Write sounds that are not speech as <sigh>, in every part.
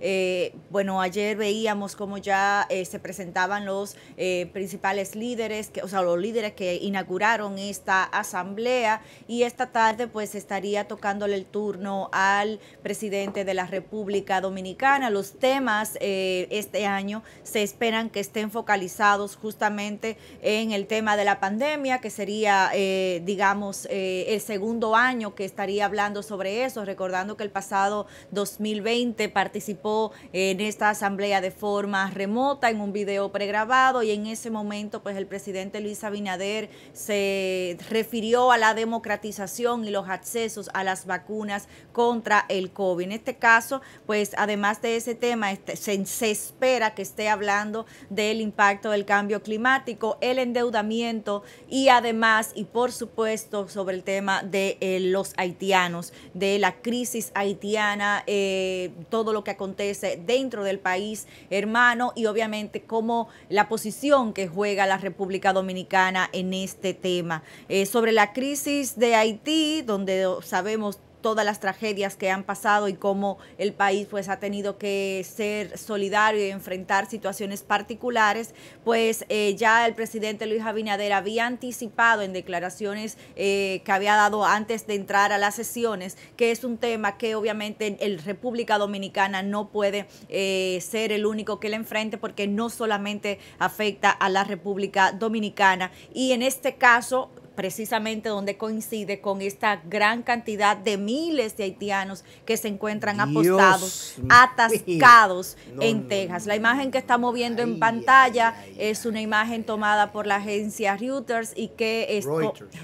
Eh, bueno, ayer veíamos cómo ya eh, se presentaban los eh, principales líderes, que, o sea, los líderes que inauguraron esta asamblea y esta tarde pues estaría tocándole el turno al presidente de la República Dominicana. Los temas este año se esperan que estén focalizados justamente en el tema de la pandemia, que sería, digamos, el segundo año que estaría hablando sobre eso, recordando que el pasado 2020 participó en esta asamblea de forma remota, en un video pregrabado, y en ese momento, pues el presidente Luis Abinader se refirió a la democratización y los accesos a las vacunas contra el COVID. En este caso, pues además de ese tema, este, se, espera que esté hablando del impacto del cambio climático, el endeudamiento y además, y por supuesto, sobre el tema de eh, los haitianos, de la crisis haitiana, eh, todo lo que acontece dentro del país hermano y obviamente cómo la posición que juega la República Dominicana en este tema. Eh, sobre la crisis de Haití, donde sabemos todas las tragedias que han pasado y cómo el país pues ha tenido que ser solidario y enfrentar situaciones particulares, pues eh, ya el presidente Luis Abinader había anticipado en declaraciones eh, que había dado antes de entrar a las sesiones, que es un tema que obviamente el República Dominicana no puede eh, ser el único que le enfrente porque no solamente afecta a la República Dominicana y en este caso precisamente donde coincide con esta gran cantidad de miles de haitianos que se encuentran apostados, atascados en Texas. La imagen que estamos viendo en pantalla es una imagen tomada por la agencia Reuters y que es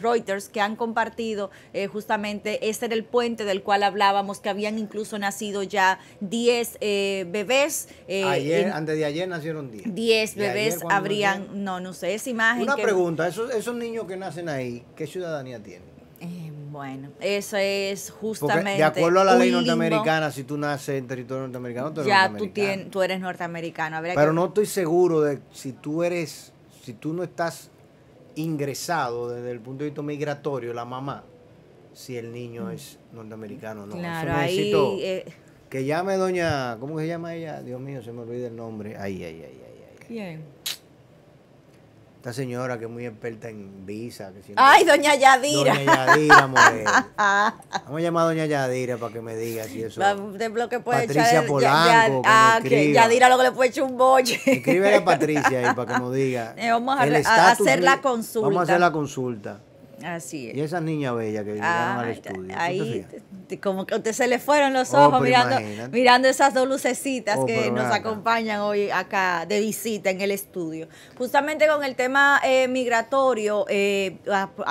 Reuters, que han compartido eh, justamente ese era el puente del cual hablábamos que habían incluso nacido ya 10 eh, bebés. Eh, ayer, antes de ayer nacieron 10. 10 bebés habrían, no, no sé, esa imagen. Una pregunta, esos, esos niños que nacen ahí, ¿qué ciudadanía tiene? Eh, bueno, eso es justamente. de acuerdo a la ley norteamericana, si tú naces en territorio norteamericano, tú ya Tú, tienes, tú eres norteamericano. Pero no estoy seguro de si tú eres, si tú no estás ingresado desde el punto de vista migratorio, la mamá, si el niño mm. es norteamericano o no. Claro, eh, que llame doña, ¿cómo se llama ella? Dios mío, se me olvida el nombre. ahí, ahí, ahí. ahí. Bien esta señora que es muy experta en visa. Que Ay, doña Yadira. <laughs> Ah. Vamos a llamar a doña Yadira para que me diga si eso. lo que puede Patricia echar Polanco. que ah, Yadira lo que le puede echar un boche. Escríbele a Patricia ahí para que nos diga. <laughs> Eh, vamos a hacer la consulta. Vamos a hacer la consulta. Así es. Y esa niña bella que llegaron al estudio. Ahí, como que se le fueron los oh, ojos mirando, mirando esas dos lucecitas oh, que nos acompañan hoy acá de visita en el estudio. Justamente con el tema eh, migratorio, eh,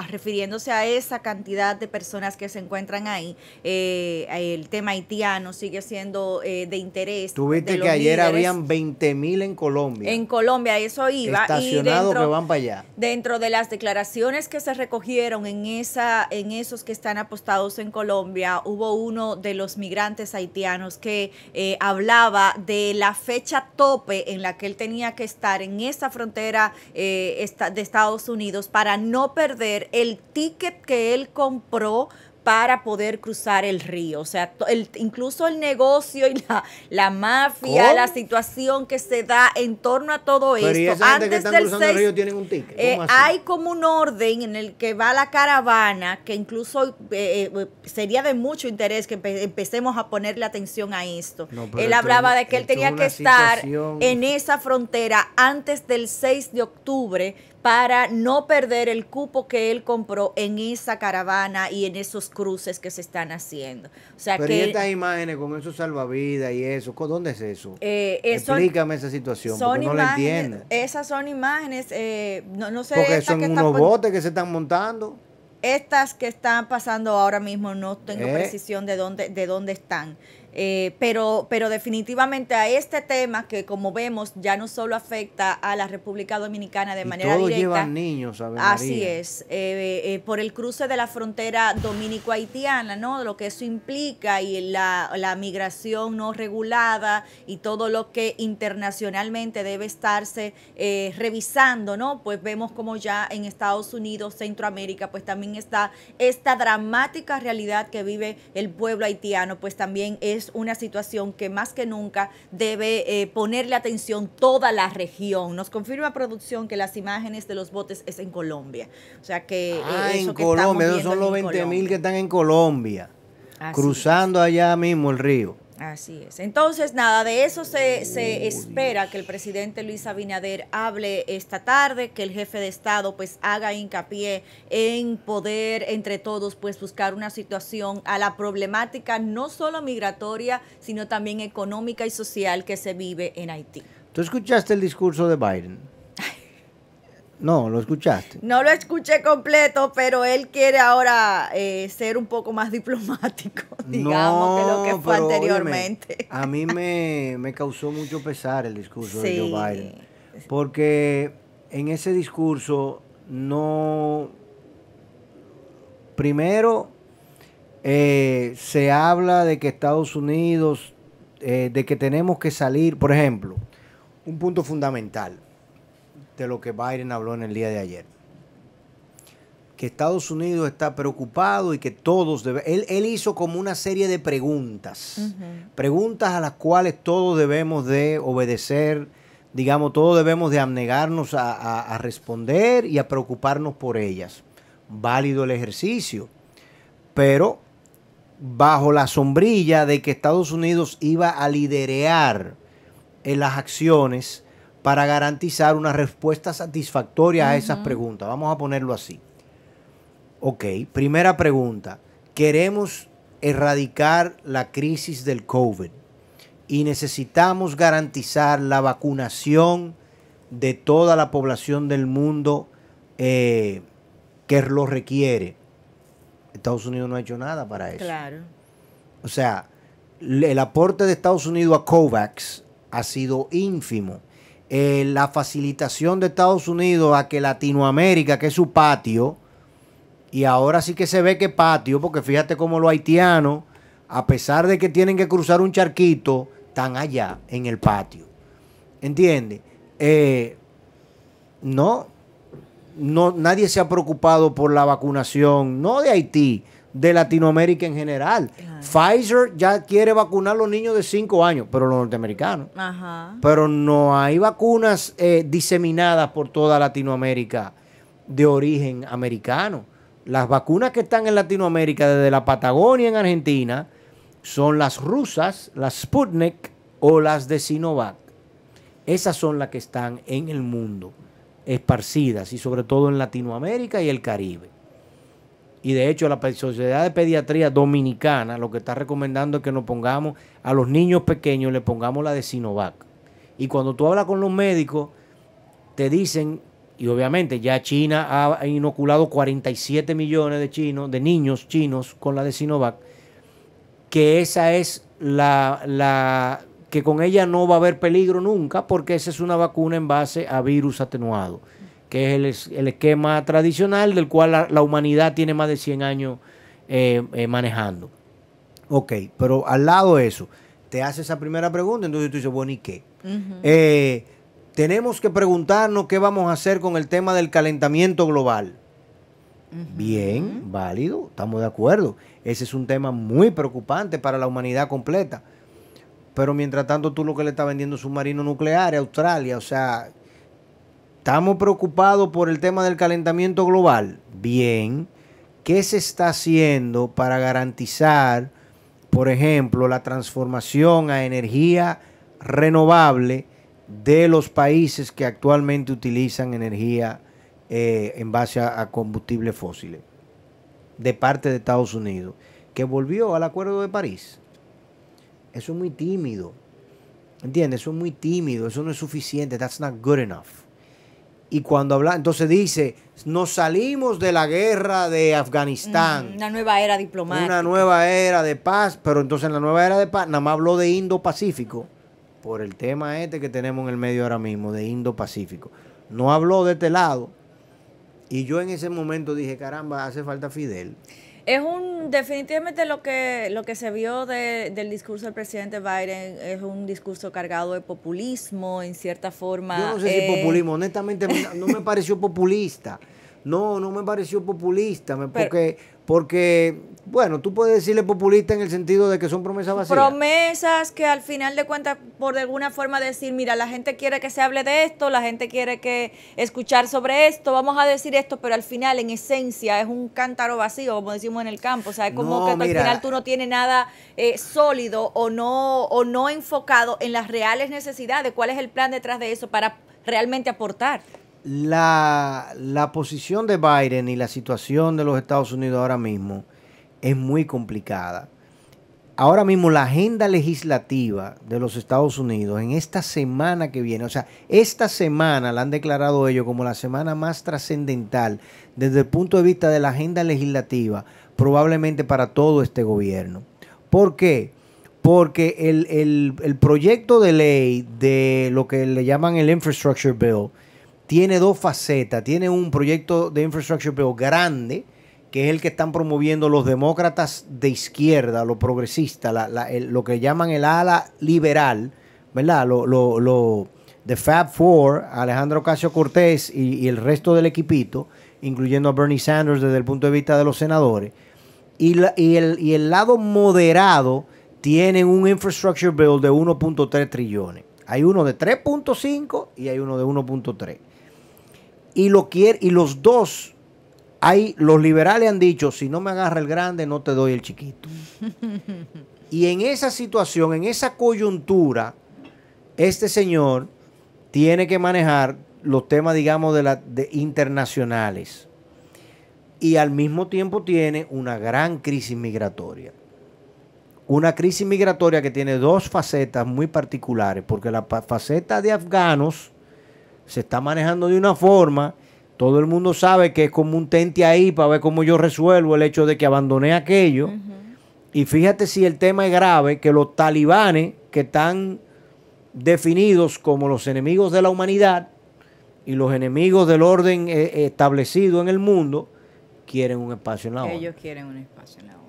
refiriéndose a esa cantidad de personas que se encuentran ahí, eh, el tema haitiano sigue siendo de interés. Tuviste que ayer habían 20 mil en Colombia. En Colombia, eso iba. Estacionados que van para allá. Dentro de las declaraciones que se recogieron, en, esa, en esos que están apostados en Colombia, hubo uno de los migrantes haitianos que eh, hablaba de la fecha tope en la que él tenía que estar en esa frontera eh, de Estados Unidos para no perder el ticket que él compró para poder cruzar el río. O sea, incluso el negocio y la, mafia, la situación que se da en torno a todo esto. Antes del cruzando 6, el río tienen un ticket. Eh, hay como un orden en el que va la caravana, que incluso eh, eh, sería de mucho interés que empecemos a ponerle atención a esto. él hablaba de que él tenía que estar en esa frontera antes del 6 de octubre para no perder el cupo que él compró en esa caravana y en esos cruces que se están haciendo. O sea que, y estas imágenes con esos salvavidas y eso, ¿dónde es eso? Eh, eh, Explícame esa situación, porque no la entiendo. Esas son imágenes, eh, no, sé. Porque son que unos botes que se están montando. Estas que están pasando ahora mismo, no tengo precisión de dónde, de dónde están. Eh, pero, pero definitivamente a este tema que como vemos ya no solo afecta a la República Dominicana de manera directa. Llevan niños, Así es, eh, eh, por el cruce de la frontera dominico-haitiana, ¿no? Lo que eso implica y la, la migración no regulada y todo lo que internacionalmente debe estarse revisando, ¿no? Pues vemos como ya en Estados Unidos, Centroamérica, pues también está esta dramática realidad que vive el pueblo haitiano, pues también es una situación que más que nunca debe eh, ponerle atención toda la región. Nos confirma producción que las imágenes de los botes es en Colombia. O sea que... Eh, ah, en Colombia, esos son los 20 mil que están en Colombia, cruzando allá mismo el río. Así es. Entonces, nada, de eso se, se, espera que el presidente Luis Abinader hable esta tarde, que el jefe de Estado pues haga hincapié en poder entre todos pues buscar una situación a la problemática no solo migratoria, sino también económica y social que se vive en Haití. ¿Tú escuchaste el discurso de Biden? No, lo escuchaste. No lo escuché completo, pero él quiere ahora eh, ser un poco más diplomático, <laughs> digamos, que lo que fue anteriormente. a mí <laughs> me, causó mucho pesar el discurso de Joe Biden, porque en ese discurso no... Primero, eh, se habla de que Estados Unidos, eh, de que tenemos que salir, por ejemplo, un punto fundamental de lo que Biden habló en el día de ayer. Que Estados Unidos está preocupado y que todos Él, hizo como una serie de preguntas. Preguntas a las cuales todos debemos de obedecer, digamos, todos debemos de abnegarnos a, responder y a preocuparnos por ellas. Válido el ejercicio. Pero bajo la sombrilla de que Estados Unidos iba a liderear en las acciones para garantizar una respuesta satisfactoria a esas preguntas. Vamos a ponerlo así. Ok, primera pregunta. Queremos erradicar la crisis del COVID y necesitamos garantizar la vacunación de toda la población del mundo eh, que lo requiere. Estados Unidos no ha hecho nada para eso. Claro. O sea, el aporte de Estados Unidos a COVAX ha sido ínfimo. Eh, la facilitación de Estados Unidos a que Latinoamérica, que es su patio, y ahora sí que se ve que patio, porque fíjate cómo los haitianos, a pesar de que tienen que cruzar un charquito, están allá en el patio. ¿Entiendes? Eh, no, no, nadie se ha preocupado por la vacunación, no de Haití, de Latinoamérica en general. Pfizer ya quiere vacunar a los niños de 5 años, pero los norteamericanos. Pero no hay vacunas eh, diseminadas por toda Latinoamérica de origen americano. Las vacunas que están en Latinoamérica, desde la Patagonia en Argentina, son las rusas, las Sputnik o las de Sinovac. Esas son las que están en el mundo, esparcidas y sobre todo en Latinoamérica y el Caribe. Y de hecho, la Sociedad de Pediatría Dominicana lo que está recomendando es que nos pongamos a los niños pequeños, le pongamos la de Sinovac. Y cuando tú hablas con los médicos, te dicen, y obviamente ya China ha inoculado 47 millones de chinos, de niños chinos con la de Sinovac, que esa es la, la que con ella no va a haber peligro nunca, porque esa es una vacuna en base a virus atenuado que es el, esquema tradicional del cual la, humanidad tiene más de 100 años eh, eh, manejando. Ok, pero al lado de eso, te hace esa primera pregunta, entonces tú dices, bueno, ¿y qué? Eh, tenemos que preguntarnos qué vamos a hacer con el tema del calentamiento global. Bien, válido, estamos de acuerdo. Ese es un tema muy preocupante para la humanidad completa. Pero mientras tanto, tú lo que le estás vendiendo submarino nuclear a Australia, o sea, Estamos preocupados por el tema del calentamiento global. Bien, ¿qué se está haciendo para garantizar, por ejemplo, la transformación a energía renovable de los países que actualmente utilizan energía eh, en base a, a combustibles fósiles? De parte de Estados Unidos, que volvió al Acuerdo de París. Eso es muy tímido. ¿Entiendes? Eso es muy tímido. Eso no es suficiente. That's not good enough. Y cuando habla, entonces dice, nos salimos de la guerra de Afganistán. Una nueva era diplomática. Una nueva era de paz, pero entonces en la nueva era de paz, nada más habló de Indo-Pacífico, por el tema este que tenemos en el medio ahora mismo, de Indo-Pacífico. No habló de este lado. Y yo en ese momento dije, caramba, hace falta Fidel. Es un, definitivamente lo que, lo que se vio del discurso del presidente Biden es un discurso cargado de populismo, en cierta forma. Yo no sé si eh, populismo, honestamente no me pareció populista. <laughs> No, no me pareció populista, porque, porque, bueno, tú puedes decirle populista en el sentido de que son promesas vacías. Promesas que al final de cuentas, por alguna forma decir, mira, la gente quiere que se hable de esto, la gente quiere que escuchar sobre esto, vamos a decir esto, pero al final, en esencia, es un cántaro vacío, como decimos en el campo. O sea, es como que al final tú no tienes nada eh, sólido o no, o no enfocado en las reales necesidades. ¿Cuál es el plan detrás de eso para realmente aportar? la, posición de Biden y la situación de los Estados Unidos ahora mismo es muy complicada. Ahora mismo la agenda legislativa de los Estados Unidos en esta semana que viene, o sea, esta semana la han declarado ellos como la semana más trascendental desde el punto de vista de la agenda legislativa, probablemente para todo este gobierno. ¿Por qué? Porque el, el proyecto de ley de lo que le llaman el Infrastructure Bill, tiene dos facetas. Tiene un proyecto de infrastructure bill grande, que es el que están promoviendo los demócratas de izquierda, los progresistas, lo que llaman el ala liberal, ¿verdad? Lo, lo, The Fab Four, Alejandro ocasio Cortés y, el resto del equipito, incluyendo a Bernie Sanders desde el punto de vista de los senadores. Y, y, el, y el lado moderado tiene un infrastructure bill de 1.3 trillones. Hay uno de 3.5 y hay uno de 1.3 y, lo quiere, y los dos, hay, los liberales han dicho, si no me agarra el grande, no te doy el chiquito. <laughs> y en esa situación, en esa coyuntura, este señor tiene que manejar los temas, digamos, de, la, de internacionales. Y al mismo tiempo tiene una gran crisis migratoria. Una crisis migratoria que tiene dos facetas muy particulares, porque la faceta de afganos se está manejando de una forma. Todo el mundo sabe que es como un tente ahí para ver cómo yo resuelvo el hecho de que abandoné aquello. Y fíjate si el tema es grave, que los talibanes que están definidos como los enemigos de la humanidad y los enemigos del orden eh, establecido en el mundo, quieren un espacio en la ONU. Ellos quieren un espacio en la ONU.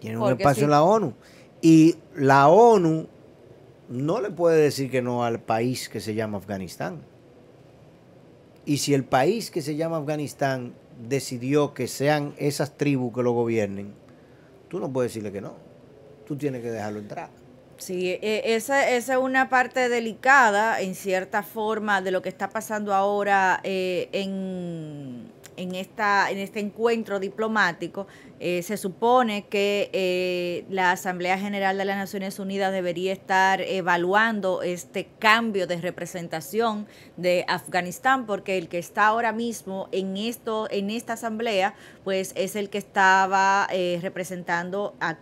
Quieren un espacio en la ONU. Y la ONU no le puede decir que no al país que se llama Afganistán. Y si el país que se llama Afganistán decidió que sean esas tribus que lo gobiernen, tú no puedes decirle que no. Tú tienes que dejarlo entrar. Sí, e, e, esa, es una parte delicada, en cierta forma, de lo que está pasando ahora eh, en, en, esta, en este encuentro diplomático, eh, se supone que eh, la Asamblea General de las Naciones Unidas debería estar evaluando este cambio de representación de Afganistán, porque el que está ahora mismo en, esto, en esta asamblea, pues es el que estaba eh, representando a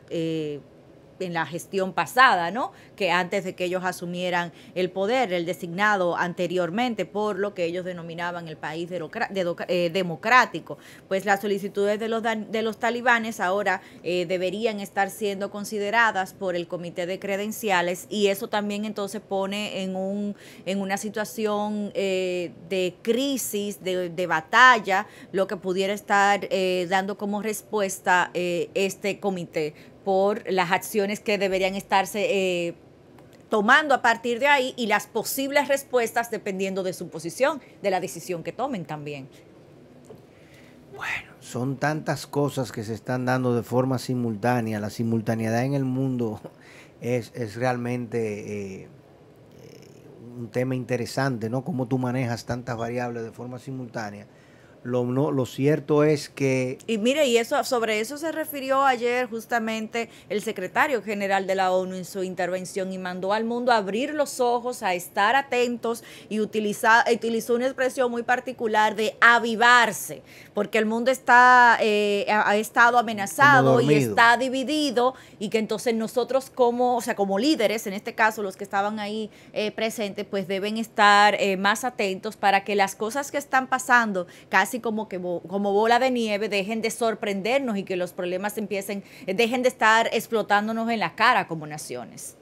en la gestión pasada, ¿no? Que antes de que ellos asumieran el poder, el designado anteriormente por lo que ellos denominaban el país eh, democrático. Pues las solicitudes de los, de los talibanes ahora eh, deberían estar siendo consideradas por el comité de credenciales y eso también entonces pone en, un, en una situación eh, de crisis, de, batalla, lo que pudiera estar dando como respuesta este comité por las acciones que deberían estarse eh, tomando a partir de ahí y las posibles respuestas dependiendo de su posición, de la decisión que tomen también. Bueno, son tantas cosas que se están dando de forma simultánea. La simultaneidad en el mundo <laughs> es, realmente eh, eh, un tema interesante, ¿no? Cómo tú manejas tantas variables de forma simultánea. Lo, no, lo cierto es que... Y mire, y eso sobre eso se refirió ayer justamente el secretario general de la ONU en su intervención y mandó al mundo a abrir los ojos, a estar atentos y utilizar, utilizó una expresión muy particular de avivarse, porque el mundo está eh, ha estado amenazado y está dividido y que entonces nosotros como, o sea, como líderes, en este caso los que estaban ahí eh, presentes, pues deben estar eh, más atentos para que las cosas que están pasando casi así como que como bola de nieve dejen de sorprendernos y que los problemas empiecen, eh, dejen de estar explotándonos en la cara como naciones.